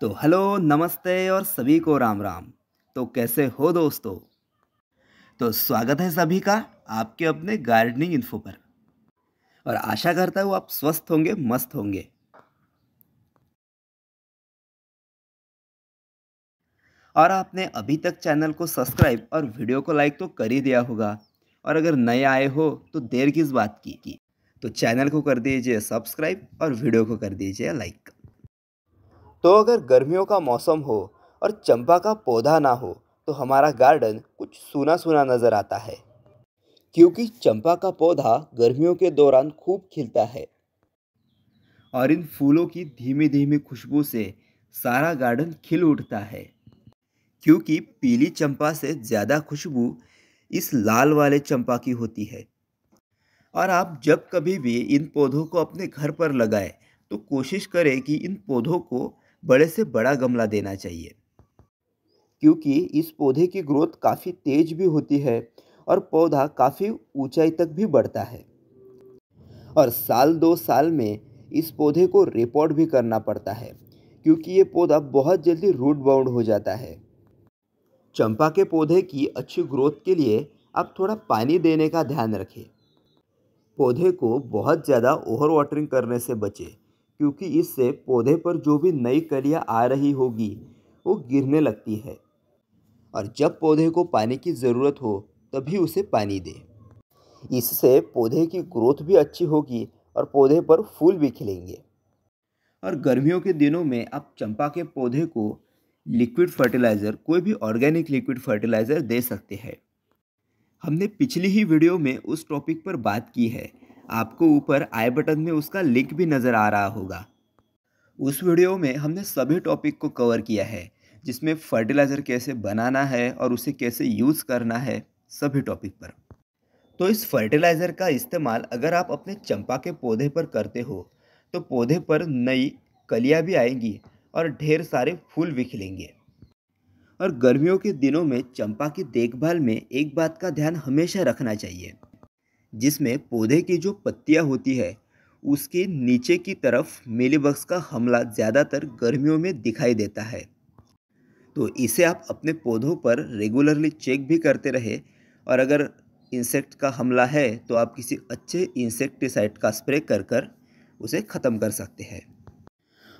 तो हेलो नमस्ते और सभी को राम राम तो कैसे हो दोस्तों तो स्वागत है सभी का आपके अपने गार्डनिंग इन्फो पर और आशा करता हूँ आप स्वस्थ होंगे मस्त होंगे और आपने अभी तक चैनल को सब्सक्राइब और वीडियो को लाइक तो कर ही दिया होगा और अगर नए आए हो तो देर किस बात की तो चैनल को कर दीजिए सब्सक्राइब और वीडियो को कर दीजिए लाइक तो अगर गर्मियों का मौसम हो और चंपा का पौधा ना हो तो हमारा गार्डन कुछ सूना सूना नज़र आता है क्योंकि चंपा का पौधा गर्मियों के दौरान खूब खिलता है और इन फूलों की धीमी धीमी खुशबू से सारा गार्डन खिल उठता है क्योंकि पीली चंपा से ज़्यादा खुशबू इस लाल वाले चंपा की होती है और आप जब कभी भी इन पौधों को अपने घर पर लगाएं तो कोशिश करें कि इन पौधों को बड़े से बड़ा गमला देना चाहिए क्योंकि इस पौधे की ग्रोथ काफ़ी तेज भी होती है और पौधा काफ़ी ऊंचाई तक भी बढ़ता है और साल दो साल में इस पौधे को रिपोर्ट भी करना पड़ता है क्योंकि ये पौधा बहुत जल्दी रूट बाउंड हो जाता है चंपा के पौधे की अच्छी ग्रोथ के लिए आप थोड़ा पानी देने का ध्यान रखें पौधे को बहुत ज़्यादा ओवर वाटरिंग करने से बचें क्योंकि इससे पौधे पर जो भी नई कलियाँ आ रही होगी वो गिरने लगती है और जब पौधे को पानी की ज़रूरत हो तभी उसे पानी दे इससे पौधे की ग्रोथ भी अच्छी होगी और पौधे पर फूल भी खिलेंगे और गर्मियों के दिनों में आप चंपा के पौधे को लिक्विड फर्टिलाइज़र कोई भी ऑर्गेनिक लिक्विड फर्टिलाइज़र दे सकते हैं हमने पिछली ही वीडियो में उस टॉपिक पर बात की है आपको ऊपर आई बटन में उसका लिंक भी नज़र आ रहा होगा उस वीडियो में हमने सभी टॉपिक को कवर किया है जिसमें फर्टिलाइज़र कैसे बनाना है और उसे कैसे यूज़ करना है सभी टॉपिक पर तो इस फर्टिलाइज़र का इस्तेमाल अगर आप अपने चंपा के पौधे पर करते हो तो पौधे पर नई कलियाँ भी आएंगी और ढेर सारे फूल भी और गर्मियों के दिनों में चंपा की देखभाल में एक बात का ध्यान हमेशा रखना चाहिए जिसमें पौधे की जो पत्तियाँ होती है उसके नीचे की तरफ मेलेबग्स का हमला ज़्यादातर गर्मियों में दिखाई देता है तो इसे आप अपने पौधों पर रेगुलरली चेक भी करते रहे और अगर इंसेक्ट का हमला है तो आप किसी अच्छे इंसेक्टिसाइड का स्प्रे कर कर उसे ख़त्म कर सकते हैं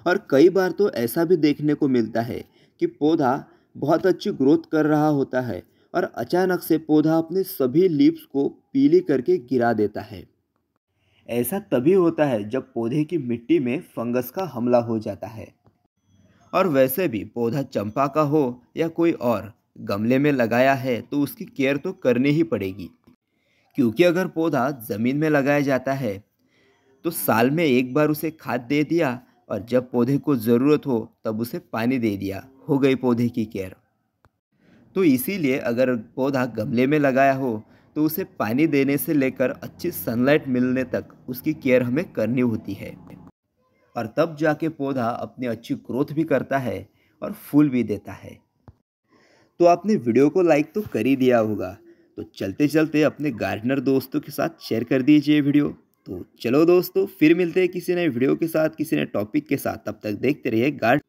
और कई बार तो ऐसा भी देखने को मिलता है कि पौधा बहुत अच्छी ग्रोथ कर रहा होता है और अचानक से पौधा अपने सभी लीव्स को पीली करके गिरा देता है ऐसा तभी होता है जब पौधे की मिट्टी में फंगस का हमला हो जाता है और वैसे भी पौधा चंपा का हो या कोई और गमले में लगाया है तो उसकी केयर तो करनी ही पड़ेगी क्योंकि अगर पौधा ज़मीन में लगाया जाता है तो साल में एक बार उसे खाद दे दिया और जब पौधे को ज़रूरत हो तब उसे पानी दे दिया हो गई पौधे की केयर तो इसीलिए अगर पौधा गमले में लगाया हो तो उसे पानी देने से लेकर अच्छी सनलाइट मिलने तक उसकी केयर हमें करनी होती है और तब जाके पौधा अपनी अच्छी ग्रोथ भी करता है और फूल भी देता है तो आपने वीडियो को लाइक तो कर ही दिया होगा तो चलते चलते अपने गार्डनर दोस्तों के साथ शेयर कर दीजिए वीडियो तो चलो दोस्तों फिर मिलते हैं किसी नए वीडियो के साथ किसी नए टॉपिक के साथ तब तक देखते रहिए गार्ड